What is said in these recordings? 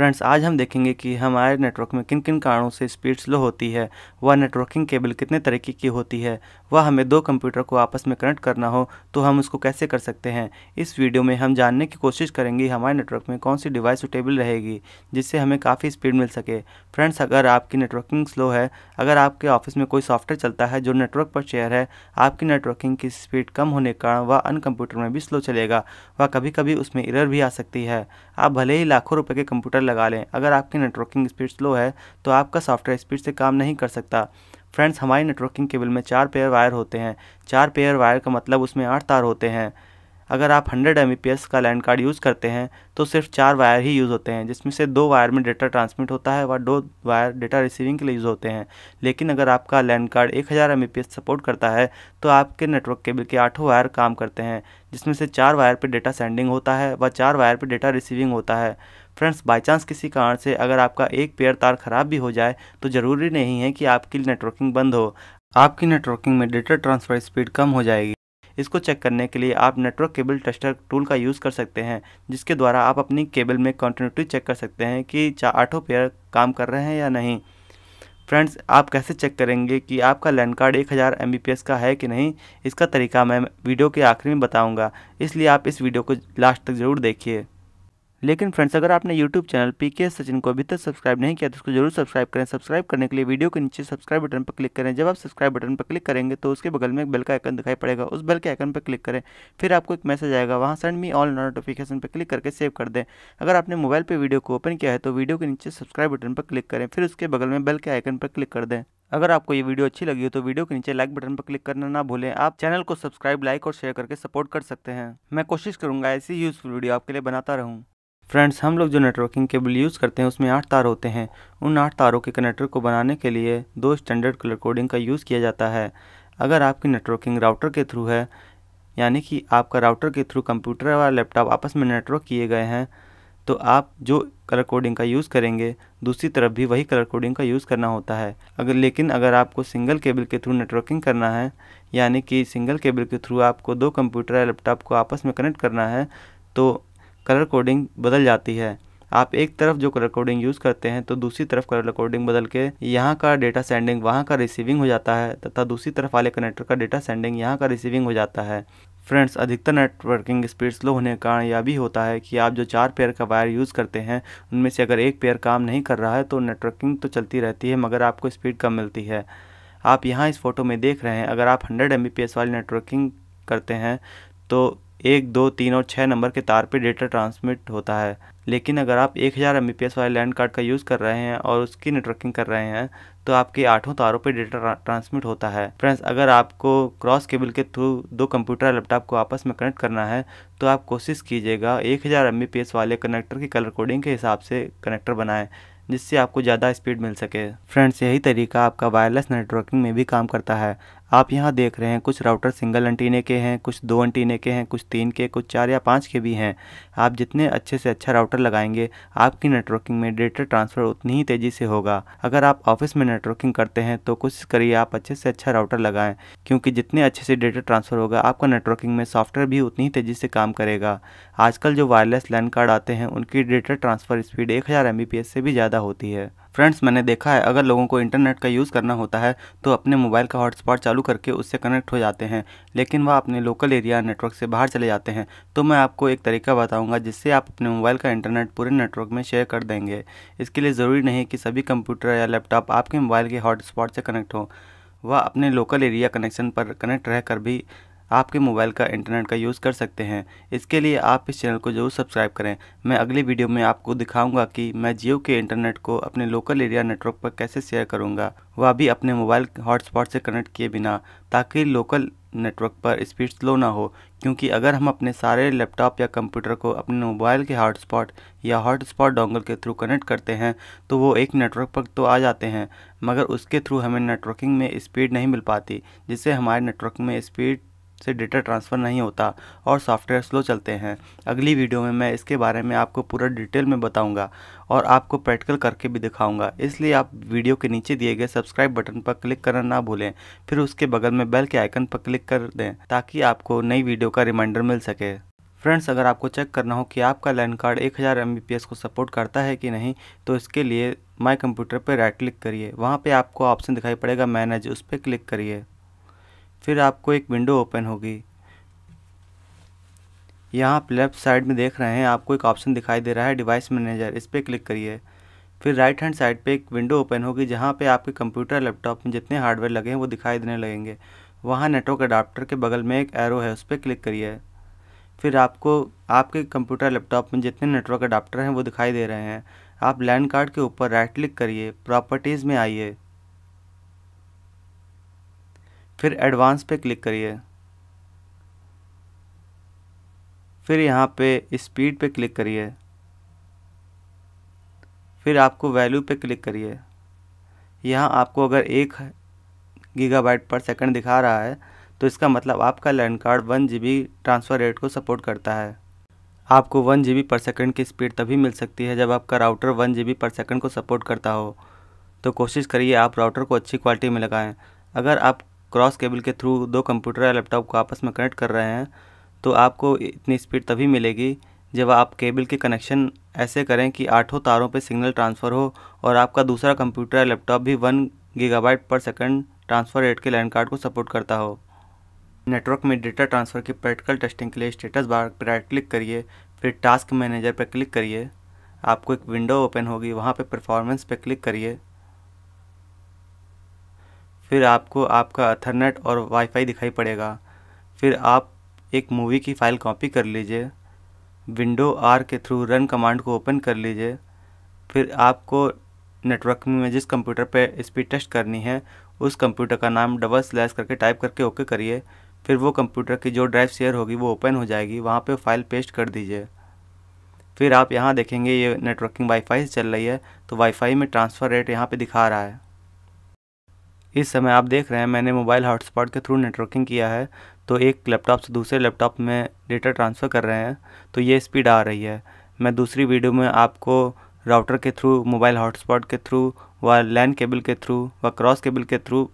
friends आज हम देखेंगे कि हमारे नेटवर्क में किन किन कारणों से स्पीड स्लो होती है वह नेटवर्किंग केबल कितने तरीके की होती है वह हमें दो कंप्यूटर को आपस में कनेक्ट करना हो तो हम उसको कैसे कर सकते हैं इस वीडियो में हम जानने की कोशिश करेंगे हमारे नेटवर्क में कौन सी डिवाइस सुटेबल रहेगी जिससे हमें काफ़ी स्पीड मिल सके फ्रेंड्स अगर आपकी नेटवर्किंग स्लो है अगर आपके ऑफिस में कोई सॉफ्टवेयर चलता है जो नेटवर्क पर शेयर है आपकी नेटवर्किंग की स्पीड कम होने के कारण वह अन कंप्यूटर में भी स्लो चलेगा वह कभी कभी उसमें इरर भी आ सकती है आप भले ही लाखों रुपये के कंप्यूटर लगा लें अगर आपकी नेटवर्किंग स्पीड स्लो है तो आपका सॉफ्टवेयर स्पीड से काम नहीं कर सकता फ्रेंड्स हमारी नेटवर्किंग केबल में चार पेयर वायर होते हैं चार पेयर वायर का मतलब उसमें आठ तार होते हैं अगर आप 100 एम का लैंड कार्ड यूज़ करते हैं तो सिर्फ चार वायर ही यूज़ होते हैं जिसमें से दो वायर में डेटा ट्रांसमिट होता है व दो वायर डेटा रिसीविंग के लिए यूज़ होते हैं लेकिन अगर आपका लैंड कार्ड एक हज़ार एम सपोर्ट करता है तो आपके नेटवर्क केबल के आठों वायर काम करते हैं जिसमें से चार वायर पर डेटा सेंडिंग होता है व चार वायर पर डेटा रिसीविंग होता है फ्रेंड्स बाय चांस किसी कारण से अगर आपका एक पेयर तार खराब भी हो जाए तो ज़रूरी नहीं है कि आपकी नेटवर्किंग बंद हो आपकी नेटवर्किंग में डेटा ट्रांसफ़र स्पीड कम हो जाएगी इसको चेक करने के लिए आप नेटवर्क केबल टेस्टर टूल का यूज़ कर सकते हैं जिसके द्वारा आप अपनी केबल में कंटिन्यूटी चेक कर सकते हैं कि आठों पेयर काम कर रहे हैं या नहीं फ्रेंड्स आप कैसे चेक करेंगे कि आपका लैंड कार्ड एक हज़ार एम का है कि नहीं इसका तरीका मैं वीडियो के आखिरी में बताऊंगा इसलिए आप इस वीडियो को लास्ट तक ज़रूर देखिए लेकिन फ्रेंड्स अगर आपने यूट्यूब चैनल पी के सचिन को अभी तक सब्सक्राइब नहीं किया तो उसको जरूर सब्सक्राइब करें सब्सक्राइब करने के लिए वीडियो के नीचे सब्सक्राइब बटन पर क्लिक करें जब आप सब्सक्राइब बटन पर क्लिक करेंगे तो उसके बगल में एक बेल का आइकन दिखाई पड़ेगा उस बेल के आइकन पर क्लिक करें फिर आपको एक मैसेज आएगा वहाँ सेंड मी ऑल नोटिफिकेशन पर क्लिक करके सेव कर दें अगर आपने मोबाइल पर वीडियो को ओपन किया है तो वीडियो के नीचे सब्सक्राइब बटन पर क्लिक करें फिर उसके बगल में बेल के आइकन पर क्लिक कर दें अगर आपको ये वीडियो अच्छी लगी हो तो वीडियो के नीचे लाइक बटन पर क्लिक करना ना भूलें आप चैनल को सब्सक्राइब लाइक और शेयर करके सपोर्ट कर सकते हैं मैं कोशिश करूंगा ऐसी यूजफुल वीडियो आपके लिए बनाता रहूं फ्रेंड्स हम लोग जो नेटवर्किंग केबल यूज़ करते हैं उसमें आठ तार होते हैं उन आठ तारों के कनेक्टर को बनाने के लिए दो स्टैंडर्ड कलर कोडिंग का यूज़ किया जाता है अगर आपकी नेटवर्किंग राउटर के थ्रू है यानी कि आपका राउटर के थ्रू कंप्यूटर और लैपटॉप आपस में नेटवर्क किए गए हैं तो आप जो कलर कोडिंग का यूज़ करेंगे दूसरी तरफ भी वही कलर कोडिंग का यूज़ करना होता है अगर लेकिन अगर आपको सिंगल केबल के थ्रू नेटवर्किंग करना है यानी कि सिंगल केबल के थ्रू आपको दो कंप्यूटर या लैपटॉप को आपस में कनेक्ट करना है तो कलर कोडिंग बदल जाती है आप एक तरफ जो कलर कोडिंग यूज़ करते हैं तो दूसरी तरफ कलर कोडिंग बदल के यहाँ का डेटा सेंडिंग वहाँ का रिसीविंग हो जाता है तथा दूसरी तरफ वाले कनेक्टर का डेटा सेंडिंग यहाँ का रिसीविंग हो जाता है फ्रेंड्स अधिकतर नेटवर्किंग स्पीड स्लो होने के कारण यह भी होता है कि आप जो चार पेयर का वायर यूज़ करते हैं उनमें से अगर एक पेयर काम नहीं कर रहा है तो नेटवर्किंग तो चलती रहती है मगर आपको स्पीड कम मिलती है आप यहाँ इस फोटो में देख रहे हैं अगर आप हंड्रेड एम वाली नेटवर्किंग करते हैं तो एक दो तीन और छः नंबर के तार पे डेटा ट्रांसमिट होता है लेकिन अगर आप एक हज़ार एम वाले लैंड कार्ड का यूज़ कर रहे हैं और उसकी नेटवर्किंग कर रहे हैं तो आपके आठों तारों पर डेटा ट्रांसमिट होता है फ्रेंड्स अगर आपको क्रॉस केबल के थ्रू दो कंप्यूटर या लैपटॉप को आपस में कनेक्ट करना है तो आप कोशिश कीजिएगा एक हज़ार वाले कनेक्टर की कलर कोडिंग के हिसाब से कनेक्टर बनाएँ जिससे आपको ज़्यादा स्पीड मिल सके फ्रेंड्स यही तरीका आपका वायरलेस नेटवर्किंग में भी काम करता है आप यहाँ देख रहे हैं कुछ राउटर सिंगल एंटीने के हैं कुछ दो एंटीने के हैं कुछ तीन के कुछ चार या पाँच के भी हैं आप जितने अच्छे से अच्छा राउटर लगाएंगे आपकी नेटवर्किंग में डेटा ट्रांसफ़र उतनी ही तेज़ी से होगा अगर आप ऑफिस में नेटवर्किंग करते हैं तो कोशिश करिए आप अच्छे से अच्छा राउटर लगाएं क्योंकि जितने अच्छे से डेटा ट्रांसफ़र होगा आपका नेटवर्किंग में सॉफ्टवेयर भी उतनी ही तेज़ी से काम करेगा आजकल जो वायरलेस लैंड कार्ड आते हैं उनकी डेटा ट्रांसफ़र स्पीड एक हज़ार से भी ज़्यादा होती है फ्रेंड्स मैंने देखा है अगर लोगों को इंटरनेट का यूज़ करना होता है तो अपने मोबाइल का हॉटस्पॉट चालू करके उससे कनेक्ट हो जाते हैं लेकिन वह अपने लोकल एरिया नेटवर्क से बाहर चले जाते हैं तो मैं आपको एक तरीका बताऊँगा जिससे आप अपने मोबाइल का इंटरनेट पूरे नेटवर्क में शेयर कर देंगे इसके लिए ज़रूरी नहीं कि सभी कंप्यूटर या लैपटॉप आपके मोबाइल के हॉटस्पॉट से कनेक्ट हो वह अपने लोकल एरिया कनेक्शन पर कनेक्ट रहकर भी आपके मोबाइल का इंटरनेट का यूज़ कर सकते हैं इसके लिए आप इस चैनल को जरूर सब्सक्राइब करें मैं अगली वीडियो में आपको दिखाऊंगा कि मैं जियो के इंटरनेट को अपने लोकल एरिया नेटवर्क पर कैसे शेयर करूंगा वह भी अपने मोबाइल हॉटस्पॉट से कनेक्ट किए बिना ताकि लोकल नेटवर्क पर स्पीड स्लो ना हो क्योंकि अगर हम अपने सारे लैपटॉप या कंप्यूटर को अपने मोबाइल के हॉटस्पॉट या हॉटस्पॉट डोंगल के थ्रू कनेक्ट करते हैं तो वो एक नेटवर्क पर तो आ जाते हैं मगर उसके थ्रू हमें नेटवर्किंग में स्पीड नहीं मिल पाती जिससे हमारे नेटवर्क में स्पीड से डेटा ट्रांसफ़र नहीं होता और सॉफ्टवेयर स्लो चलते हैं अगली वीडियो में मैं इसके बारे में आपको पूरा डिटेल में बताऊंगा और आपको प्रैक्टिकल करके भी दिखाऊंगा इसलिए आप वीडियो के नीचे दिए गए सब्सक्राइब बटन पर क्लिक करना ना भूलें फिर उसके बगल में बेल के आइकन पर क्लिक कर दें ताकि आपको नई वीडियो का रिमाइंडर मिल सके फ्रेंड्स अगर आपको चेक करना हो कि आपका लैन कार्ड एक हज़ार को सपोर्ट करता है कि नहीं तो इसके लिए माई कंप्यूटर पर राइट क्लिक करिए वहाँ पे आपको ऑप्शन दिखाई पड़ेगा मैनेज उस पर क्लिक करिए फिर आपको एक विंडो ओपन होगी यहाँ आप लेफ्ट साइड में देख रहे हैं आपको एक ऑप्शन दिखाई दे रहा है डिवाइस मैनेजर इस पर क्लिक करिए फिर राइट हैंड साइड पे एक विंडो ओपन होगी जहाँ पे आपके कंप्यूटर लैपटॉप में जितने हार्डवेयर लगे हैं वो दिखाई देने लगेंगे वहाँ नेटवर्क अडाप्टर के बगल में एक एरो है उस पर क्लिक करिए फिर आपको आपके कंप्यूटर लैपटॉप में जितने नेटवर्क अडाप्टर हैं वो दिखाई दे रहे हैं आप लैंड कार्ड के ऊपर राइट क्लिक करिए प्रॉपर्टीज़ में आइए फिर एडवांस पे क्लिक करिए फिर यहाँ पे स्पीड पे क्लिक करिए फिर आपको वैल्यू पे क्लिक करिए यहाँ आपको अगर एक गीगाबाइट पर सेकंड दिखा रहा है तो इसका मतलब आपका LAN card one G transfer rate को सपोर्ट करता है आपको वन जी पर सेकंड की स्पीड तभी मिल सकती है जब आपका राउटर वन जी पर सेकंड को सपोर्ट करता हो तो कोशिश करिए आप राउटर को अच्छी क्वालिटी में लगाएं अगर आप क्रॉस केबल के थ्रू दो कंप्यूटर या लैपटॉप को आपस में कनेक्ट कर रहे हैं तो आपको इतनी स्पीड तभी मिलेगी जब आप केबल के कनेक्शन ऐसे करें कि आठों तारों पर सिग्नल ट्रांसफ़र हो और आपका दूसरा कंप्यूटर या लैपटॉप भी one gigabyte per second transfer rate के लैंड कार्ड को सपोर्ट करता हो नेटवर्क में डेटा ट्रांसफ़र की प्रैक्टिकल टेस्टिंग के लिए स्टेटस बार पर राइट क्लिक करिए फिर टास्क मैनेजर पर क्लिक करिए आपको एक विंडो ओपन होगी वहाँ पर परफॉर्मेंस पर क्लिक करिए फिर आपको आपका अथरनेट और वाईफाई दिखाई पड़ेगा फिर आप एक मूवी की फ़ाइल कॉपी कर लीजिए विंडो आर के थ्रू रन कमांड को ओपन कर लीजिए फिर आपको नेटवर्क में जिस कंप्यूटर पे स्पीड टेस्ट करनी है उस कंप्यूटर का नाम डबल स्लैश करके टाइप करके ओके करिए फिर वो कंप्यूटर की जो ड्राइव शेयर होगी वो ओपन हो जाएगी वहाँ पे फाइल पेस्ट कर दीजिए फिर आप यहाँ देखेंगे ये नेटवर्किंग वाईफाई से चल रही है तो वाईफाई में ट्रांसफ़र रेट यहाँ पे दिखा रहा है इस समय आप देख रहे हैं मैंने मोबाइल हॉटस्पॉट के थ्रू नेटवर्किंग किया है तो एक लैपटॉप से दूसरे लैपटॉप में डेटा ट्रांसफ़र कर रहे हैं तो ये स्पीड आ रही है मैं दूसरी वीडियो में आपको राउटर के थ्रू मोबाइल हॉटस्पॉट के थ्रू व लैन केबल के थ्रू व क्रॉस केबल के थ्रू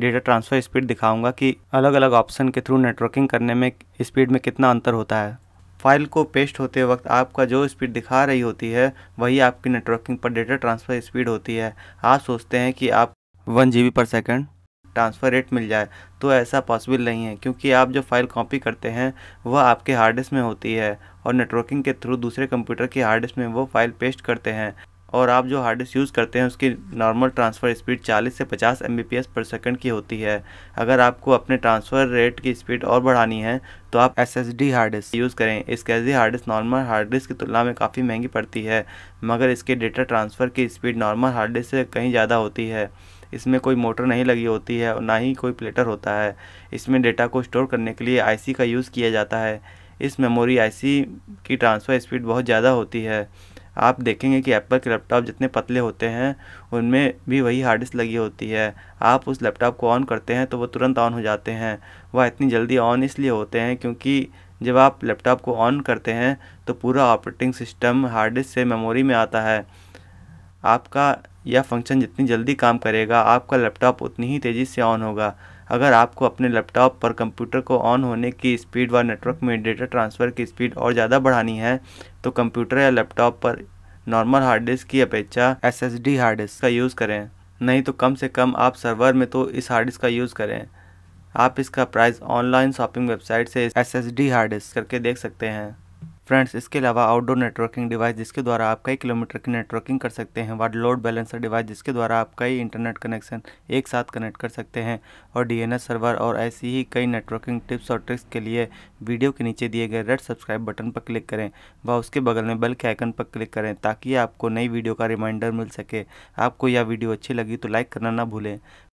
डेटा ट्रांसफ़र स्पीड दिखाऊंगा कि अलग अलग ऑप्शन के थ्रू नेटवर्किंग करने में स्पीड में कितना अंतर होता है फाइल को पेस्ट होते वक्त आपका जो स्पीड दिखा रही होती है वही आपकी नेटवर्किंग पर डेटा ट्रांसफ़र स्पीड होती है आप सोचते हैं कि आप वन जी पर सेकेंड ट्रांसफ़र रेट मिल जाए तो ऐसा पॉसिबल नहीं है क्योंकि आप जो फ़ाइल कॉपी करते हैं वह आपके हार्ड डिस्क में होती है और नेटवर्किंग के थ्रू दूसरे कंप्यूटर की हार्ड डिस्क में वो फ़ाइल पेस्ट करते हैं और आप जो हार्ड डिस्क यूज़ करते हैं उसकी नॉर्मल ट्रांसफ़र स्पीड 40 से 50 एम पर सेकंड की होती है अगर आपको अपने ट्रांसफ़र रेट की स्पीड और बढ़ानी है तो आप S S D hard disk use करें S hard disk normal hard disk की तुलना में काफ़ी महंगी पड़ती है मगर इसके डेटा ट्रांसफ़र की स्पीड नॉर्मल हार्ड डिस्क से कहीं ज़्यादा होती है इसमें कोई मोटर नहीं लगी होती है और ना ही कोई प्लेटर होता है इसमें डेटा को स्टोर करने के लिए आईसी का यूज़ किया जाता है इस मेमोरी आईसी की ट्रांसफ़र स्पीड बहुत ज़्यादा होती है आप देखेंगे कि एप्पल के लैपटॉप जितने पतले होते हैं उनमें भी वही हार्ड डिस्क लगी होती है आप उस लैपटॉप को ऑन करते हैं तो वो तुरंत ऑन हो जाते हैं वह इतनी जल्दी ऑन इसलिए होते हैं क्योंकि जब आप लैपटॉप को ऑन करते हैं तो पूरा ऑपरेटिंग सिस्टम हार्ड डिस्क से मेमोरी में आता है आपका यह फंक्शन जितनी जल्दी काम करेगा आपका लैपटॉप उतनी ही तेज़ी से ऑन होगा अगर आपको अपने लैपटॉप पर कंप्यूटर को ऑन होने की स्पीड व नेटवर्क में डेटा ट्रांसफ़र की स्पीड और ज़्यादा बढ़ानी है तो कंप्यूटर या लैपटॉप पर नॉर्मल हार्ड डिस्क की अपेक्षा S S D hard disk का यूज़ करें नहीं तो कम से कम आप सर्वर में तो इस हार्ड डिस्क का यूज़ करें आप इसका प्राइस ऑनलाइन शॉपिंग वेबसाइट से S S D hard disk करके देख सकते हैं फ्रेंड्स इसके अलावा आउटडोर नेटवर्किंग डिवाइस जिसके द्वारा आप कई किलोमीटर की नेटवर्किंग कर सकते हैं वार्ड लोड बैलेंसर डिवाइस जिसके द्वारा आप कई इंटरनेट कनेक्शन एक साथ कनेक्ट कर सकते हैं और डीएनएस सर्वर और ऐसी ही कई नेटवर्किंग टिप्स और ट्रिक्स के लिए वीडियो के नीचे दिए गए रेड सब्सक्राइब बटन पर क्लिक करें व उसके बगल में बेल के आइकन पर क्लिक करें ताकि आपको नई वीडियो का रिमाइंडर मिल सके आपको यह वीडियो अच्छी लगी तो लाइक करना ना भूलें